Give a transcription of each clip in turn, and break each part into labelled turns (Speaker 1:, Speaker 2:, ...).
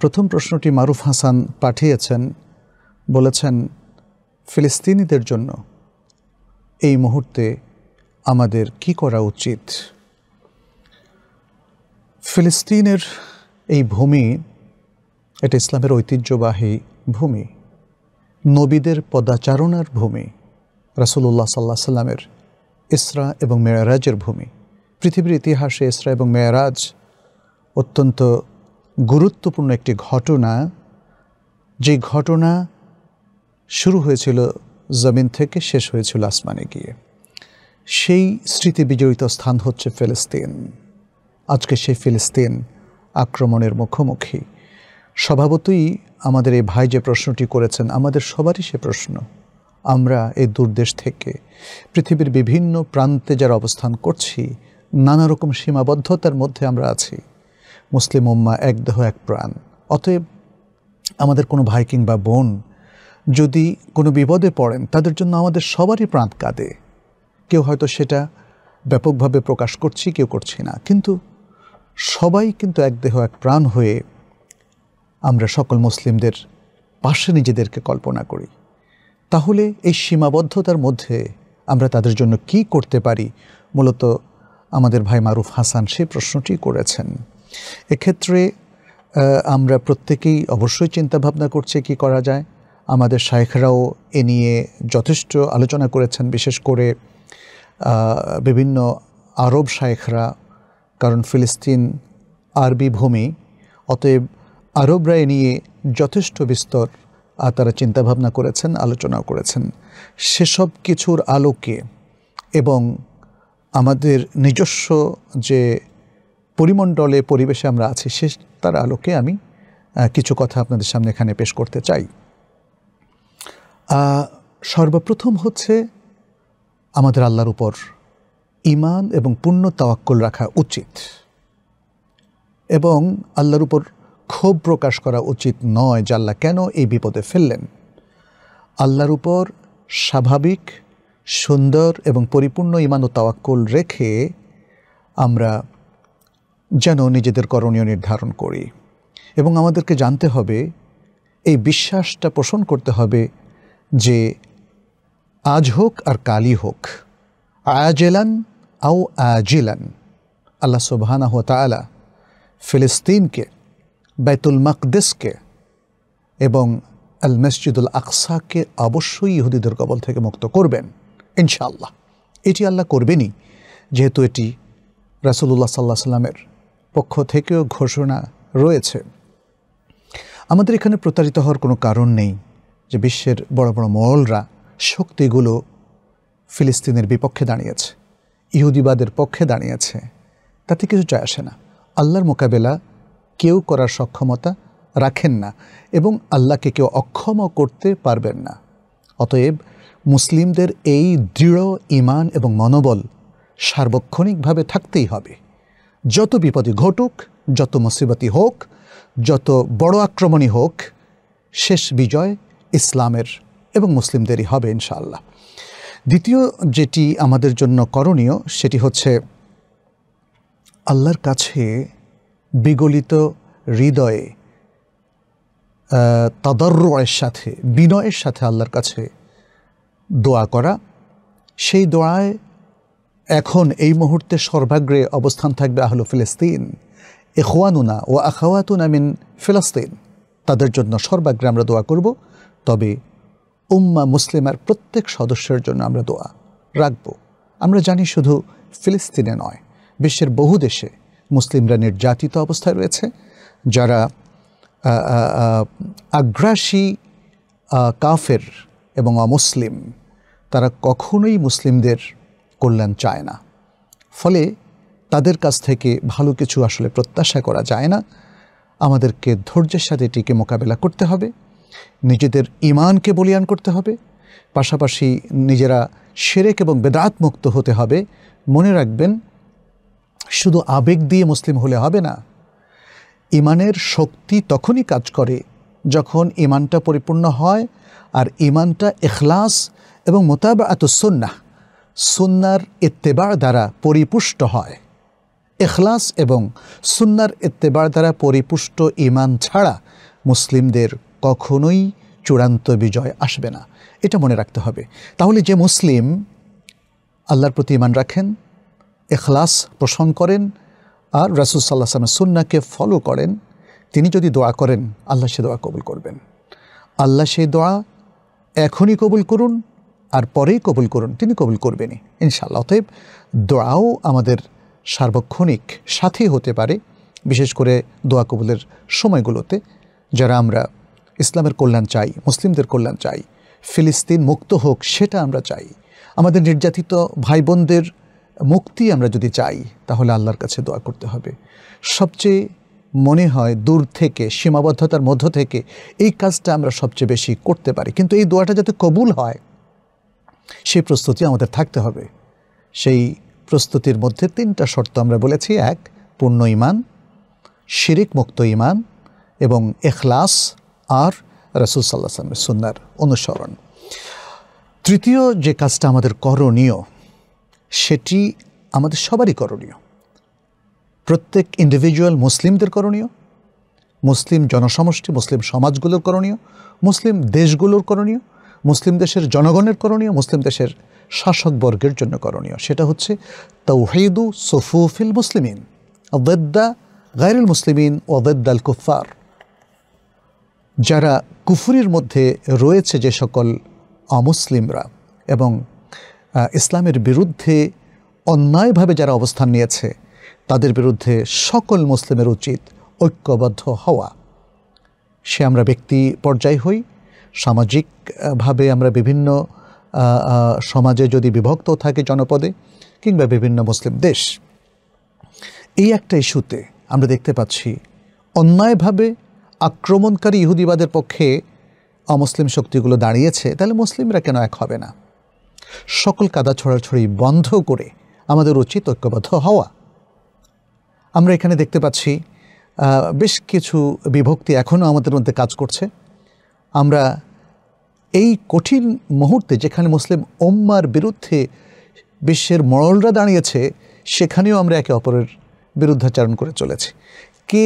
Speaker 1: প্রথম প্রশ্নটি মারুফ হাসান পাঠিয়েছেন বলেছেন ফিলিস্তিনিদের জন্য এই মুহূর্তে আমাদের কি করা উচিত ফিলিস্তিনের এই ভূমি এটা ইসলামের ঐতিহ্যবাহী ভূমি নবীদের পদাচারণার ভূমি রাসুল্লাহ সাল্লাহ সাল্লামের ইসরা এবং মেয়ারাজের ভূমি পৃথিবীর ইতিহাসে ইসরা এবং মেয়ারাজ অত্যন্ত গুরুত্বপূর্ণ একটি ঘটনা যে ঘটনা শুরু হয়েছিল জমিন থেকে শেষ হয়েছিল আসমানে গিয়ে সেই স্মৃতি বিজড়িত স্থান হচ্ছে ফিলিস্তিন আজকে সেই ফিলিস্তিন আক্রমণের মুখোমুখি স্বভাবতই আমাদের এই ভাই যে প্রশ্নটি করেছেন আমাদের সবারই সে প্রশ্ন আমরা এই দূরদেশ থেকে পৃথিবীর বিভিন্ন প্রান্তে যারা অবস্থান করছি নানা রকম সীমাবদ্ধতার মধ্যে আমরা আছি মুসলিম উম্মা এক দেহ এক প্রাণ অতএব আমাদের কোনো ভাই কিংবা বোন যদি কোনো বিপদে পড়েন তাদের জন্য আমাদের সবারই প্রাণ কাঁদে কেউ হয়তো সেটা ব্যাপকভাবে প্রকাশ করছি কেউ করছি না কিন্তু সবাই কিন্তু এক দেহ এক প্রাণ হয়ে আমরা সকল মুসলিমদের পাশে নিজেদেরকে কল্পনা করি তাহলে এই সীমাবদ্ধতার মধ্যে আমরা তাদের জন্য কি করতে পারি মূলত আমাদের ভাই মারুফ হাসান সেই প্রশ্নটি করেছেন এক্ষেত্রে আমরা প্রত্যেকেই অবশ্যই চিন্তাভাবনা করছি কি করা যায় আমাদের শায়েখরাও এ নিয়ে যথেষ্ট আলোচনা করেছেন বিশেষ করে বিভিন্ন আরব শায়েখরা কারণ ফিলিস্তিন আরবি ভূমি অতএব আরবরা এ নিয়ে যথেষ্ট বিস্তর তারা চিন্তাভাবনা করেছেন আলোচনাও করেছেন সেসব কিছুর আলোকে এবং আমাদের নিজস্ব যে পরিমণ্ডলে পরিবেশে আমরা আছি সে তার আলোকে আমি কিছু কথা আপনাদের সামনে এখানে পেশ করতে চাই সর্বপ্রথম হচ্ছে আমাদের আল্লাহর উপর ইমান এবং পূর্ণ তাওয়াক্কল রাখা উচিত এবং আল্লাহর উপর ক্ষোভ প্রকাশ করা উচিত নয় যে আল্লাহ কেন এই বিপদে ফেললেন আল্লাহর উপর স্বাভাবিক সুন্দর এবং পরিপূর্ণ ইমান ও তাওয়াক্কল রেখে আমরা যেন নিজেদের করণীয় নির্ধারণ করি এবং আমাদেরকে জানতে হবে এই বিশ্বাসটা পোষণ করতে হবে যে আজ হোক আর কালই হোক আয়াজেলান আও আজিলান আল্লাহ সুবাহানা আলা ফিলিস্তিনকে বাইতুল মকদেসকে এবং আল মসজিদুল আকসাকে অবশ্যই ইহুদিদের কবল থেকে মুক্ত করবেন ইনশাআল্লাহ এটি আল্লাহ করবেনই যেহেতু এটি রাসুলুল্লাহ সাল্লাহ সাল্লামের পক্ষ থেকেও ঘোষণা রয়েছে আমাদের এখানে প্রতারিত হওয়ার কোনো কারণ নেই যে বিশ্বের বড় বড় মরলরা শক্তিগুলো ফিলিস্তিনের বিপক্ষে দাঁড়িয়েছে ইহুদিবাদের পক্ষে দাঁড়িয়েছে তাতে কিছু যায় আসে না আল্লাহর মোকাবেলা কেউ করার সক্ষমতা রাখেন না এবং আল্লাহকে কেউ অক্ষম করতে পারবেন না অতএব মুসলিমদের এই দৃঢ় ইমান এবং মনোবল সার্বক্ষণিকভাবে থাকতেই হবে যত বিপদে ঘটুক যত মুসিবতই হোক যত বড় আক্রমণই হোক শেষ বিজয় ইসলামের এবং মুসলিমদেরই হবে ইনশাআল্লাহ দ্বিতীয় যেটি আমাদের জন্য করণীয় সেটি হচ্ছে আল্লাহর কাছে বিগলিত হৃদয়ে তদর্রয়ের সাথে বিনয়ের সাথে আল্লাহর কাছে দোয়া করা সেই দোয়ায় এখন এই মুহূর্তে সর্বাগ্রে অবস্থান থাকবে আহল ফিলিস্তিন এখোয়ানুনা ও আখাওয়াতুন আমিন ফিলাস্তিন তাদের জন্য সর্বাগ্রে আমরা দোয়া করব তবে উম্মা মুসলিমের প্রত্যেক সদস্যের জন্য আমরা দোয়া রাখব আমরা জানি শুধু ফিলিস্তিনে নয় বিশ্বের বহু দেশে মুসলিমরা নির্যাতিত অবস্থায় রয়েছে যারা আগ্রাসী কাফের এবং অমুসলিম তারা কখনোই মুসলিমদের কল্যাণ চায় না ফলে তাদের কাছ থেকে ভালো কিছু আসলে প্রত্যাশা করা যায় না আমাদেরকে ধৈর্যের সাথে এটিকে মোকাবেলা করতে হবে নিজেদের ইমানকে বলিয়ান করতে হবে পাশাপাশি নিজেরা সেরেক এবং বেদাত মুক্ত হতে হবে মনে রাখবেন শুধু আবেগ দিয়ে মুসলিম হলে হবে না ইমানের শক্তি তখনই কাজ করে যখন ইমানটা পরিপূর্ণ হয় আর ইমানটা এখলাস এবং মোতাবাত সুন্নাহ সুন্নার ইত্তেবার দ্বারা পরিপুষ্ট হয় এখলাস এবং সুন্নার ইত্তেবার দ্বারা পরিপুষ্ট ইমান ছাড়া মুসলিমদের কখনোই চূড়ান্ত বিজয় আসবে না এটা মনে রাখতে হবে তাহলে যে মুসলিম আল্লাহর প্রতি ইমান রাখেন এখলাস পোষণ করেন আর রাসুল সাল্লাহ সালামের সুন্নাকে ফলো করেন তিনি যদি দোয়া করেন আল্লাহ সে দোয়া কবুল করবেন আল্লাহ সে দোয়া এখনই কবুল করুন আর পরেই কবুল করুন তিনি কবুল করবেনই ইনশাআল্লাহ অতএব দোয়াও আমাদের সার্বক্ষণিক সাথী হতে পারে বিশেষ করে দোয়া কবুলের সময়গুলোতে যারা আমরা ইসলামের কল্যাণ চাই মুসলিমদের কল্যাণ চাই ফিলিস্তিন মুক্ত হোক সেটা আমরা চাই আমাদের নির্যাতিত ভাই বোনদের মুক্তি আমরা যদি চাই তাহলে আল্লাহর কাছে দোয়া করতে হবে সবচেয়ে মনে হয় দূর থেকে সীমাবদ্ধতার মধ্য থেকে এই কাজটা আমরা সবচেয়ে বেশি করতে পারি কিন্তু এই দোয়াটা যাতে কবুল হয় সেই প্রস্তুতি আমাদের থাকতে হবে সেই প্রস্তুতির মধ্যে তিনটা শর্ত আমরা বলেছি এক পূর্ণ ইমান শিরিক মুক্ত ইমান এবং এখলাস আর রসুল সাল্লাহ সাল্লামের সুন্দর অনুসরণ তৃতীয় যে কাজটা আমাদের করণীয় সেটি আমাদের সবারই করণীয় প্রত্যেক ইন্ডিভিজুয়াল মুসলিমদের করণীয় মুসলিম জনসমষ্টি মুসলিম সমাজগুলোর করণীয় মুসলিম দেশগুলোর করণীয় মুসলিম দেশের জনগণের করণীয় মুসলিম দেশের শাসকবর্গের জন্য করণীয় সেটা হচ্ছে তৌহিদু সফুফিল মুসলিমিন ওয়েদ্দা গায়রুল মুসলিমিন ওয়েদ্দাল কুফার যারা কুফুরির মধ্যে রয়েছে যে সকল অমুসলিমরা এবং ইসলামের বিরুদ্ধে অন্যায়ভাবে যারা অবস্থান নিয়েছে তাদের বিরুদ্ধে সকল মুসলিমের উচিত ঐক্যবদ্ধ হওয়া সে আমরা ব্যক্তি পর্যায় হই সামাজিকভাবে আমরা বিভিন্ন সমাজে যদি বিভক্ত থাকে জনপদে কিংবা বিভিন্ন মুসলিম দেশ এই একটা ইস্যুতে আমরা দেখতে পাচ্ছি অন্যায়ভাবে আক্রমণকারী ইহুদিবাদের পক্ষে অমুসলিম শক্তিগুলো দাঁড়িয়েছে তাহলে মুসলিমরা কেন এক হবে না সকল কাদা ছড়াছড়ি বন্ধ করে আমাদের উচিত ঐক্যবদ্ধ হওয়া আমরা এখানে দেখতে পাচ্ছি বেশ কিছু বিভক্তি এখনও আমাদের মধ্যে কাজ করছে আমরা এই কঠিন মুহূর্তে যেখানে মুসলিম ওম্মার বিরুদ্ধে বিশ্বের মরলরা দাঁড়িয়েছে সেখানেও আমরা একে অপরের বিরুদ্ধাচারণ করে চলেছি কে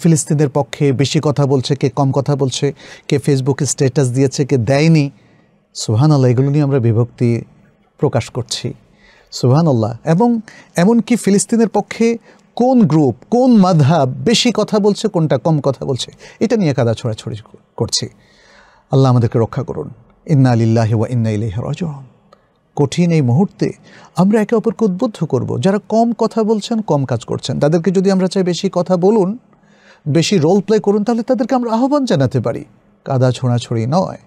Speaker 1: ফিলিস্তিনের পক্ষে বেশি কথা বলছে কে কম কথা বলছে কে ফেসবুকে স্ট্যাটাস দিয়েছে কে দেয়নি সুহানাল্লাহ এগুলো নিয়ে আমরা বিভক্তি প্রকাশ করছি সুহানাল্লাহ এবং এমনকি ফিলিস্তিনের পক্ষে কোন গ্রুপ কোন মাধা বেশি কথা বলছে কোনটা কম কথা বলছে এটা নিয়ে কাদা ছড়াছড়ি করছি আল্লাহ আমাদেরকে রক্ষা করুন ইন্না আলিল্লাহ ওয়া ইন্না ইলাইহি রাজিউন কঠিন এই মুহূর্তে আমরা একে অপরকে উদ্বুদ্ধ করব যারা কম কথা বলছেন কম কাজ করছেন তাদেরকে যদি আমরা চাই বেশি কথা বলুন বেশি রোল প্লে করুন তাহলে তাদেরকে আমরা আহ্বান জানাতে পারি কাদা ছড়ি নয়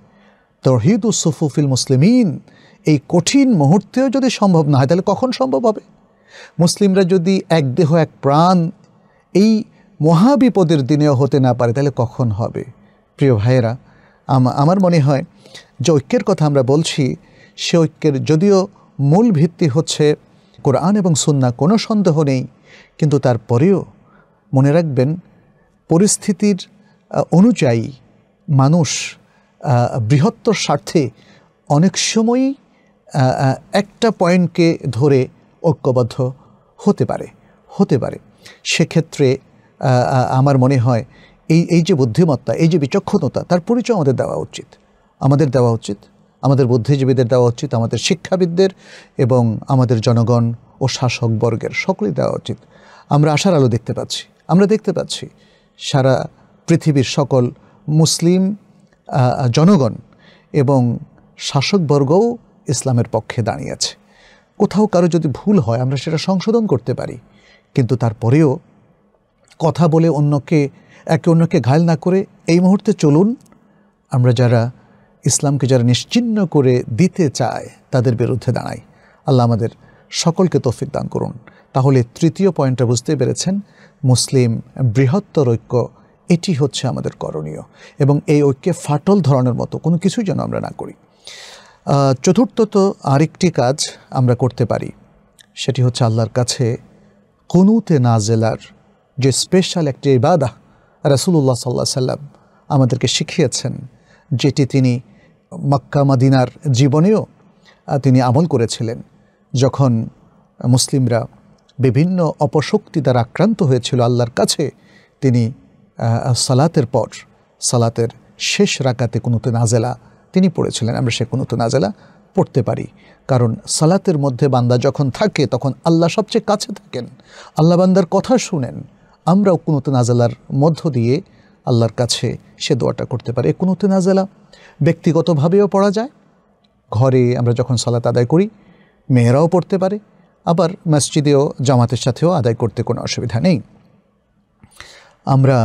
Speaker 1: তহিদ উসফুফিল মুসলিমিন এই কঠিন মুহূর্তেও যদি সম্ভব না হয় তাহলে কখন সম্ভব হবে মুসলিমরা যদি এক দেহ এক প্রাণ এই মহাবিপদের দিনেও হতে না পারে তাহলে কখন হবে প্রিয় ভাইয়েরা আমার মনে হয় যে ঐক্যের কথা আমরা বলছি সে ঐক্যের যদিও মূল ভিত্তি হচ্ছে কোরআন এবং সুন্না কোনো সন্দেহ নেই কিন্তু তারপরেও মনে রাখবেন পরিস্থিতির অনুযায়ী মানুষ বৃহত্তর স্বার্থে অনেক সময়ই একটা পয়েন্টকে ধরে ঐক্যবদ্ধ হতে পারে হতে পারে সেক্ষেত্রে আমার মনে হয় এই এই যে বুদ্ধিমত্তা এই যে বিচক্ষণতা তার পরিচয় আমাদের দেওয়া উচিত আমাদের দেওয়া উচিত আমাদের বুদ্ধিজীবীদের দেওয়া উচিত আমাদের শিক্ষাবিদদের এবং আমাদের জনগণ ও শাসকবর্গের সকলেই দেওয়া উচিত আমরা আশার আলো দেখতে পাচ্ছি আমরা দেখতে পাচ্ছি সারা পৃথিবীর সকল মুসলিম জনগণ এবং শাসকবর্গও ইসলামের পক্ষে দাঁড়িয়েছে কোথাও কারো যদি ভুল হয় আমরা সেটা সংশোধন করতে পারি কিন্তু তারপরেও কথা বলে অন্যকে একে অন্যকে ঘায়ল না করে এই মুহূর্তে চলুন আমরা যারা ইসলামকে যারা নিশ্চিন্ন করে দিতে চায় তাদের বিরুদ্ধে দাঁড়াই আল্লাহ আমাদের সকলকে তৌফিক দান করুন তাহলে তৃতীয় পয়েন্টটা বুঝতে পেরেছেন মুসলিম বৃহত্তর ঐক্য এটি হচ্ছে আমাদের করণীয় এবং এই ঐক্যে ফাটল ধরনের মতো কোনো কিছুই যেন আমরা না করি চতুর্থত আরেকটি কাজ আমরা করতে পারি সেটি হচ্ছে আল্লাহর কাছে না জেলার যে স্পেশাল একটি ইবাদা রাসুলুল্লাহ সাল্লাহ সাল্লাম আমাদেরকে শিখিয়েছেন যেটি তিনি মক্কা মাদিনার জীবনেও তিনি আমল করেছিলেন যখন মুসলিমরা বিভিন্ন অপশক্তি দ্বারা আক্রান্ত হয়েছিল আল্লাহর কাছে তিনি সালাতের পর সালাতের শেষ রাকাতে কোনো নাজেলা তিনি পড়েছিলেন আমরা সে কোনো নাজেলা পড়তে পারি কারণ সালাতের মধ্যে বান্দা যখন থাকে তখন আল্লাহ সবচেয়ে কাছে থাকেন আল্লাহ বান্দার কথা শুনেন আমরাও কুনুতে নাজালার মধ্য দিয়ে আল্লাহর কাছে সে দোয়াটা করতে পারে কুনুতে নাজালা ব্যক্তিগতভাবেও পড়া যায় ঘরে আমরা যখন সালাত আদায় করি মেয়েরাও পড়তে পারে আবার মসজিদেও জামাতের সাথেও আদায় করতে কোনো অসুবিধা নেই আমরা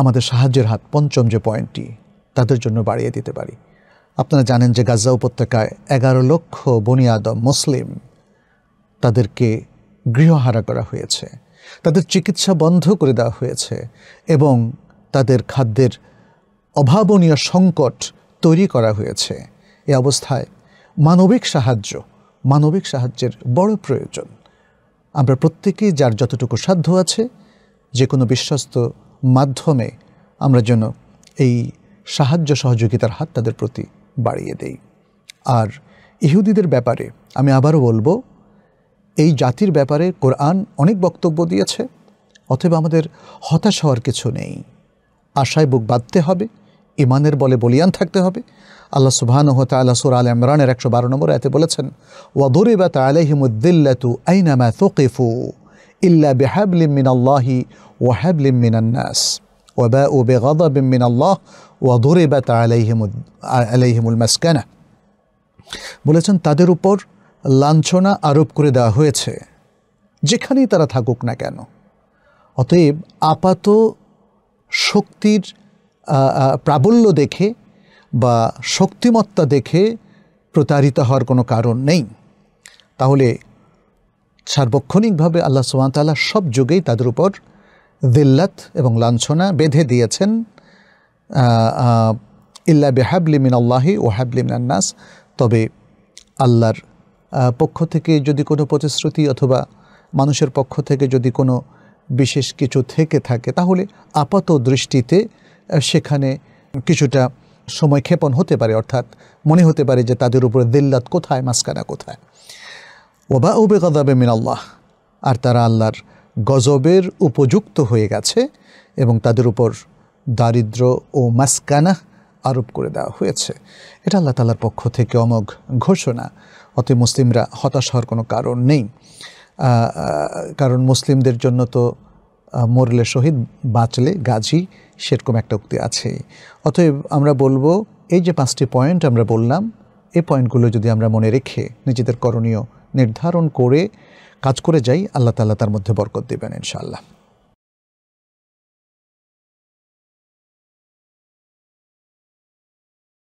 Speaker 1: আমাদের সাহায্যের হাত পঞ্চম যে পয়েন্টটি তাদের জন্য বাড়িয়ে দিতে পারি আপনারা জানেন যে গাজা উপত্যকায় এগারো লক্ষ বনিয়াদ মুসলিম তাদেরকে গৃহহারা করা হয়েছে তাদের চিকিৎসা বন্ধ করে দেওয়া হয়েছে এবং তাদের খাদ্যের অভাবনীয় সংকট তৈরি করা হয়েছে এ অবস্থায় মানবিক সাহায্য মানবিক সাহায্যের বড় প্রয়োজন আমরা প্রত্যেকেই যার যতটুকু সাধ্য আছে যে কোনো বিশ্বস্ত মাধ্যমে আমরা যেন এই সাহায্য সহযোগিতার হাত তাদের প্রতি বাড়িয়ে দেই আর ইহুদিদের ব্যাপারে আমি আবারও বলবো এই জাতির ব্যাপারে কোরআন অনেক বক্তব্য দিয়েছে অথবা আমাদের হতাশ হওয়ার কিছু নেই আশায় বুক বাঁধতে হবে ইমানের বলে বলিয়ান থাকতে হবে আল্লাহ সুবহান তাল্লা সুর আল ইমরানের একশো বারো নম্বর এতে বলেছেন ওয়াদুরে বা তালাহিমুদ্দিল্লাতু আইনামা তোকেফু ইল্লা বেহাব বেহাবলিম মিনাল্লাহি ওয়াহাবলিম মিনান্নাস ওয়াবা ও বেগাদাবিম মিনাল্লাহ ওয়াদুরে বা তালাইহিমুদ আলাইহিমুল মাসকানা বলেছেন তাদের উপর লাঞ্ছনা আরোপ করে দেওয়া হয়েছে যেখানেই তারা থাকুক না কেন অতএব আপাত শক্তির প্রাবল্য দেখে বা শক্তিমত্তা দেখে প্রতারিত হওয়ার কোনো কারণ নেই তাহলে সার্বক্ষণিকভাবে আল্লাহ সুবাহতাল্লাহ সব যুগেই তাদের উপর দিল্লাত এবং লাঞ্ছনা বেঁধে দিয়েছেন ইল্লা বেহাবলিমিন আল্লাহি ও হাবলিমিন নাস তবে আল্লাহর পক্ষ থেকে যদি কোনো প্রতিশ্রুতি অথবা মানুষের পক্ষ থেকে যদি কোনো বিশেষ কিছু থেকে থাকে তাহলে আপাত দৃষ্টিতে সেখানে কিছুটা সময় ক্ষেপণ হতে পারে অর্থাৎ মনে হতে পারে যে তাদের উপরে দিল্লাত কোথায় মাসকানা কোথায় ওবা উবে গদাবে মিনাল্লাহ আর তারা আল্লাহর গজবের উপযুক্ত হয়ে গেছে এবং তাদের উপর দারিদ্র ও মাসকানা আরোপ করে দেওয়া হয়েছে এটা আল্লাহ তালার পক্ষ থেকে অমোঘ ঘোষণা অত মুসলিমরা হতাশ হওয়ার কোনো কারণ নেই কারণ মুসলিমদের জন্য তো মরলে শহীদ বাঁচলে গাজী সেরকম একটা উক্তি আছে অতএব আমরা বলবো এই যে পাঁচটি পয়েন্ট আমরা বললাম এই পয়েন্টগুলো যদি আমরা মনে রেখে নিজেদের করণীয় নির্ধারণ করে কাজ করে যাই আল্লাহ তাল্লাহ তার মধ্যে বরকত দেবেন ইনশাআল্লাহ